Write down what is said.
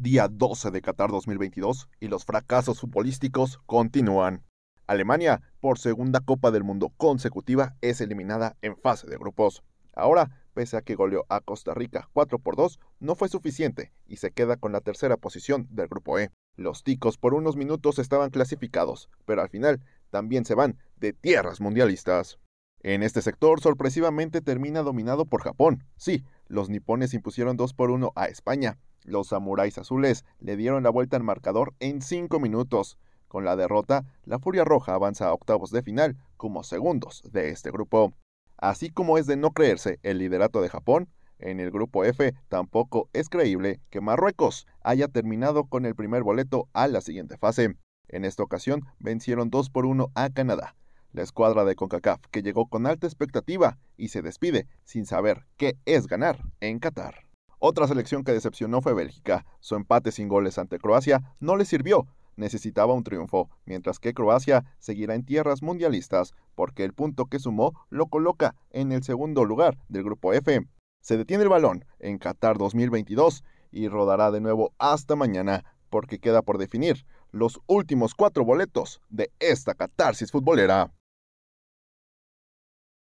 día 12 de Qatar 2022 y los fracasos futbolísticos continúan. Alemania, por segunda Copa del Mundo consecutiva, es eliminada en fase de grupos. Ahora, pese a que goleó a Costa Rica 4 por 2, no fue suficiente y se queda con la tercera posición del grupo E. Los ticos por unos minutos estaban clasificados, pero al final también se van de tierras mundialistas. En este sector, sorpresivamente termina dominado por Japón. Sí, los nipones impusieron 2 por 1 a España, los samuráis azules le dieron la vuelta al marcador en 5 minutos. Con la derrota, la Furia Roja avanza a octavos de final como segundos de este grupo. Así como es de no creerse el liderato de Japón, en el grupo F tampoco es creíble que Marruecos haya terminado con el primer boleto a la siguiente fase. En esta ocasión vencieron 2 por 1 a Canadá. La escuadra de CONCACAF que llegó con alta expectativa y se despide sin saber qué es ganar en Qatar. Otra selección que decepcionó fue Bélgica. Su empate sin goles ante Croacia no le sirvió, necesitaba un triunfo, mientras que Croacia seguirá en tierras mundialistas, porque el punto que sumó lo coloca en el segundo lugar del grupo F. Se detiene el balón en Qatar 2022 y rodará de nuevo hasta mañana, porque queda por definir los últimos cuatro boletos de esta catarsis futbolera.